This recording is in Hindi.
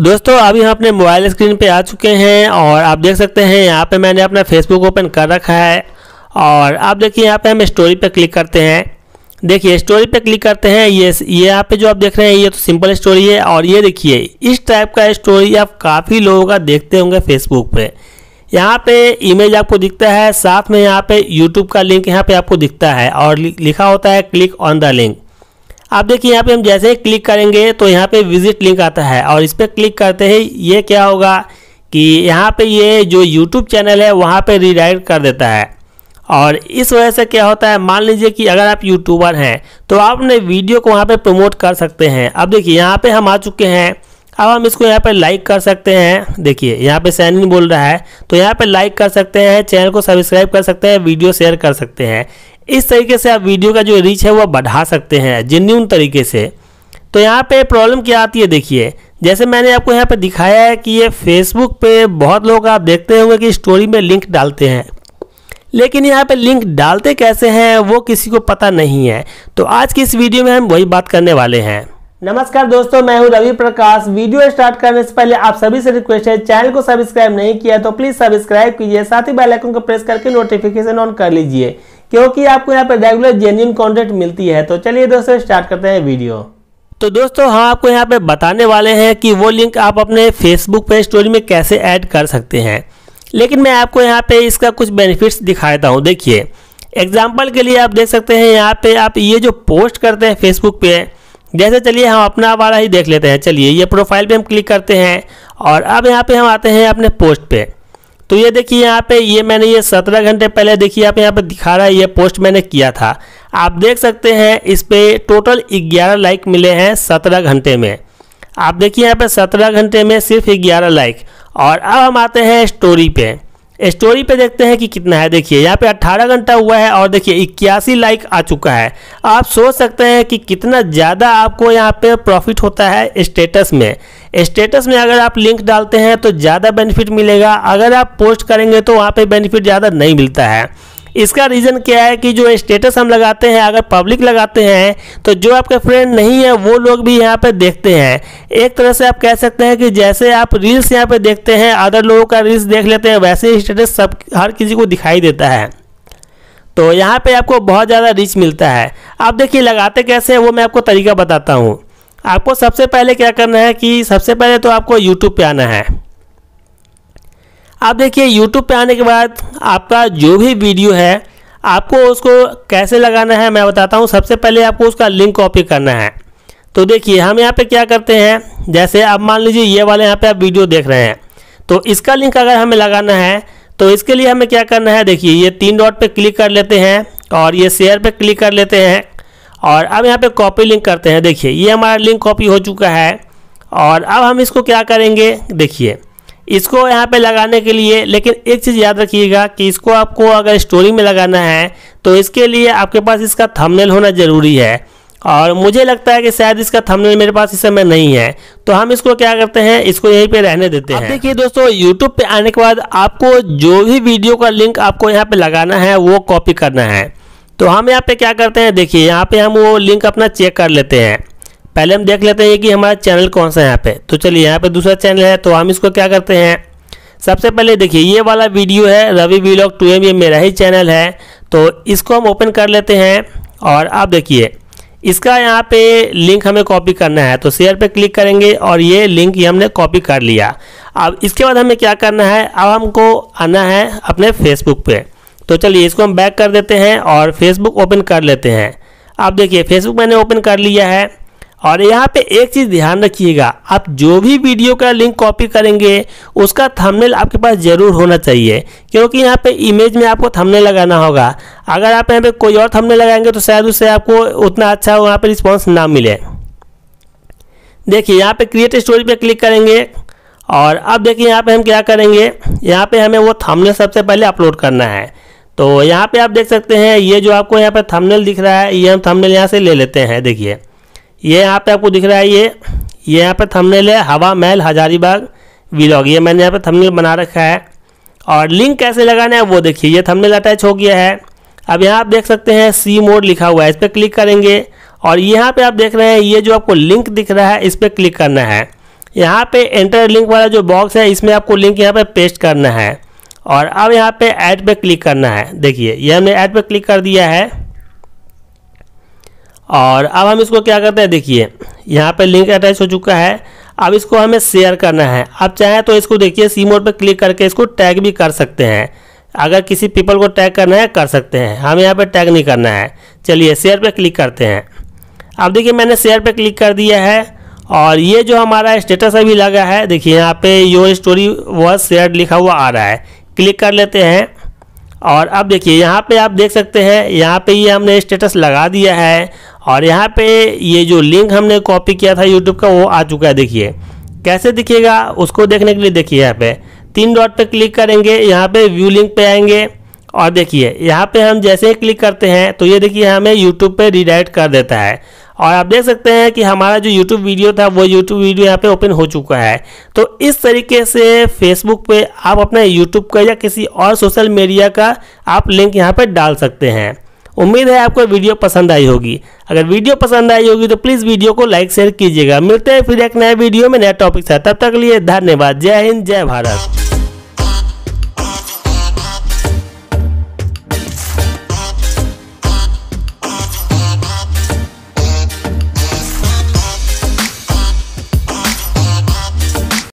दोस्तों अभी हम अपने मोबाइल स्क्रीन पे आ चुके हैं और आप देख सकते हैं यहाँ पे मैंने अपना फेसबुक ओपन कर रखा है और आप देखिए यहाँ पे हम स्टोरी पे क्लिक करते हैं देखिए स्टोरी पे क्लिक करते हैं ये ये यहाँ पे जो आप देख रहे हैं ये तो सिंपल स्टोरी है और ये देखिए इस टाइप का स्टोरी आप काफ़ी लोगों का देखते होंगे फेसबुक पर यहाँ पर इमेज आपको दिखता है साथ में यहाँ पर यूट्यूब का लिंक यहाँ पर आपको दिखता है और लिखा होता है क्लिक ऑन द लिंक आप देखिए यहाँ पे हम जैसे ही क्लिक करेंगे तो यहाँ पे विजिट लिंक आता है और इस पर क्लिक करते ही ये क्या होगा कि यहाँ पे ये जो यूट्यूब चैनल है वहाँ पे रिडायरेक्ट कर देता है और इस वजह से क्या होता है मान लीजिए कि अगर आप यूट्यूबर हैं तो आप अपने वीडियो को वहाँ पर प्रमोट कर सकते हैं अब देखिए यहाँ पर हम आ चुके हैं अब हम इसको यहाँ पर लाइक कर सकते हैं देखिए यहाँ पे सैन बोल रहा है तो यहाँ पे लाइक कर सकते हैं चैनल को सब्सक्राइब कर सकते हैं वीडियो शेयर कर सकते हैं इस तरीके से आप वीडियो का जो रीच है वह बढ़ा सकते हैं जेन्यून तरीके से तो यहाँ पे प्रॉब्लम क्या आती है देखिए जैसे मैंने आपको यहाँ पे दिखाया है कि ये फेसबुक पे बहुत लोग आप देखते होंगे कि स्टोरी में लिंक डालते हैं लेकिन यहाँ पे लिंक डालते कैसे हैं वो किसी को पता नहीं है तो आज की इस वीडियो में हम वही बात करने वाले हैं नमस्कार दोस्तों मैं हूं रवि प्रकाश वीडियो स्टार्ट करने से पहले आप सभी से रिक्वेस्ट है चैनल को सब्सक्राइब नहीं किया तो प्लीज सब्सक्राइब कीजिए साथ ही बेलाइकन को प्रेस करके नोटिफिकेशन ऑन कर लीजिए क्योंकि आपको यहाँ पर रेगुलर जेन्यून कॉन्टेंट मिलती है तो चलिए दोस्तों स्टार्ट करते हैं वीडियो तो दोस्तों हम हाँ आपको यहाँ पे बताने वाले हैं कि वो लिंक आप अपने फेसबुक पे स्टोरी में कैसे ऐड कर सकते हैं लेकिन मैं आपको यहाँ पे इसका कुछ बेनिफिट्स दिखाता हूँ देखिए एग्जाम्पल के लिए आप देख सकते हैं यहाँ पे आप ये जो पोस्ट करते हैं फेसबुक पे जैसे चलिए हम अपना वाला ही देख लेते हैं चलिए ये प्रोफाइल पर हम क्लिक करते हैं और अब यहाँ पर हम आते हैं अपने पोस्ट पर तो ये देखिए यहाँ पे ये मैंने ये सत्रह घंटे पहले देखिए आप यहाँ पे दिखा रहा है ये पोस्ट मैंने किया था आप देख सकते हैं इस पर टोटल ग्यारह लाइक मिले हैं सत्रह घंटे में आप देखिए यहाँ पे सत्रह घंटे में सिर्फ ग्यारह लाइक और अब हम आते हैं स्टोरी पे स्टोरी पे देखते हैं कि कितना है देखिए यहाँ पे 18 घंटा हुआ है और देखिए इक्यासी लाइक आ चुका है आप सोच सकते हैं कि कितना ज़्यादा आपको यहाँ पे प्रॉफिट होता है स्टेटस में स्टेटस में अगर आप लिंक डालते हैं तो ज़्यादा बेनिफिट मिलेगा अगर आप पोस्ट करेंगे तो वहाँ पे बेनिफिट ज़्यादा नहीं मिलता है इसका रीज़न क्या है कि जो स्टेटस हम लगाते हैं अगर पब्लिक लगाते हैं तो जो आपके फ्रेंड नहीं है वो लोग भी यहाँ पे देखते हैं एक तरह से आप कह सकते हैं कि जैसे आप रील्स यहाँ पे देखते हैं अदर लोगों का रील्स देख लेते हैं वैसे ही स्टेटस सब हर किसी को दिखाई देता है तो यहाँ पे आपको बहुत ज़्यादा रीच मिलता है आप देखिए लगाते कैसे हैं वो मैं आपको तरीका बताता हूँ आपको सबसे पहले क्या करना है कि सबसे पहले तो आपको यूट्यूब पे आना है आप देखिए यूट्यूब पे आने के बाद आपका जो भी वीडियो है आपको उसको कैसे लगाना है मैं बताता हूँ सबसे पहले आपको उसका लिंक कॉपी करना है तो देखिए हम यहाँ पे क्या करते हैं जैसे आप मान लीजिए ये वाले यहाँ पे आप वीडियो देख रहे हैं तो इसका लिंक अगर हमें लगाना है तो इसके लिए हमें क्या करना है देखिए ये तीन डॉट पर क्लिक कर लेते हैं और ये शेयर पर क्लिक कर लेते हैं और अब यहाँ पे कॉपी लिंक करते हैं देखिए ये हमारा लिंक कॉपी हो चुका है और अब हम इसको क्या करेंगे देखिए इसको यहाँ पे लगाने के लिए लेकिन एक चीज़ याद रखिएगा कि इसको आपको अगर स्टोरी में लगाना है तो इसके लिए आपके पास इसका थंबनेल होना ज़रूरी है और मुझे लगता है कि शायद इसका थंबनेल मेरे पास इस समय नहीं है तो हम इसको क्या करते हैं इसको यहीं पे रहने देते हैं देखिए दोस्तों यूट्यूब पे आने के बाद आपको जो भी वीडियो का लिंक आपको यहाँ पे लगाना है वो कॉपी करना है तो हम यहाँ पे क्या करते हैं देखिए यहाँ पे हम वो लिंक अपना चेक कर लेते हैं पहले हम देख लेते हैं कि हमारा चैनल कौन सा है यहाँ पे तो चलिए यहाँ पे दूसरा चैनल है तो हम इसको क्या करते हैं सबसे पहले देखिए ये वाला वीडियो है रवि वीलॉग टू एम ये मेरा ही चैनल है तो इसको हम ओपन कर लेते हैं और आप देखिए इसका यहाँ पे लिंक हमें कॉपी करना है तो शेयर पे क्लिक करेंगे और ये लिंक ये हमने कॉपी कर लिया अब इसके बाद हमें क्या करना है अब हमको आना है अपने फेसबुक पे तो चलिए इसको हम बैक कर देते हैं और फेसबुक ओपन कर लेते हैं आप देखिए फेसबुक मैंने ओपन कर लिया है और यहाँ पे एक चीज़ ध्यान रखिएगा आप जो भी वीडियो का लिंक कॉपी करेंगे उसका थंबनेल आपके पास ज़रूर होना चाहिए क्योंकि यहाँ पे इमेज में आपको थंबनेल लगाना होगा अगर आप यहाँ पे कोई और थंबनेल लगाएंगे तो शायद उससे आपको उतना अच्छा वहाँ पे रिस्पांस ना मिले देखिए यहाँ पे क्रिएट स्टोरी पर क्लिक करेंगे और अब देखिए यहाँ पर हम क्या करेंगे यहाँ पर हमें वो थमनेल सबसे पहले अपलोड करना है तो यहाँ पे आप देख सकते हैं ये जो आपको यहाँ पे थंबनेल दिख रहा है ये हम थंबनेल यहाँ से ले लेते हैं देखिए ये यहाँ पे आपको दिख रहा है ये ये यहाँ पे थंबनेल है हवा महल हजारीबाग व्लॉग ये मैंने यहाँ पे थंबनेल बना रखा है और लिंक कैसे लगाना है वो देखिए ये थंबनेल अटैच हो गया है अब यहाँ आप देख सकते हैं सी मोड लिखा हुआ है इस पर क्लिक करेंगे और यहाँ पर आप देख रहे हैं ये जो आपको लिंक दिख रहा है इस पर क्लिक करना है यहाँ पर एंटर लिंक वाला जो बॉक्स है इसमें आपको लिंक यहाँ पर पेस्ट करना है और अब यहाँ पे ऐड पे क्लिक करना है देखिए ये हमने ऐड पे क्लिक कर दिया है और अब हम इसको क्या करते हैं देखिए यहाँ पे लिंक अटैच हो चुका है अब इसको हमें शेयर करना है आप चाहें तो इसको देखिए सी मोड पर क्लिक करके इसको टैग भी कर सकते हैं अगर किसी पीपल को टैग करना है कर सकते हैं हमें यहाँ पे टैग नहीं करना है चलिए शेयर पे क्लिक करते हैं अब देखिए मैंने शेयर पे क्लिक कर दिया है और ये जो हमारा स्टेटस अभी लगा है देखिए यहाँ पे योर स्टोरी वॉज शेयर लिखा हुआ आ रहा है क्लिक कर लेते हैं और अब देखिए यहाँ पे आप देख सकते हैं यहाँ पे ये यह हमने स्टेटस लगा दिया है और यहाँ पे ये जो लिंक हमने कॉपी किया था यूट्यूब का वो आ चुका है देखिए कैसे दिखेगा उसको देखने के लिए देखिए यहाँ पे तीन डॉट पे क्लिक करेंगे यहाँ पे व्यू लिंक पे आएंगे और देखिए यहाँ पे हम जैसे ही क्लिक करते हैं तो ये देखिए हमें यूट्यूब पे रिडायरेक्ट कर देता है और आप देख सकते हैं कि हमारा जो YouTube वीडियो था वो YouTube वीडियो यहाँ पे ओपन हो चुका है तो इस तरीके से Facebook पे आप अपने YouTube का या किसी और सोशल मीडिया का आप लिंक यहाँ पे डाल सकते हैं उम्मीद है आपको वीडियो पसंद आई होगी अगर वीडियो पसंद आई होगी तो प्लीज़ वीडियो को लाइक शेयर कीजिएगा मिलते हैं फिर एक नए वीडियो में नया टॉपिक था तब तक लिए धन्यवाद जय हिंद जय भारत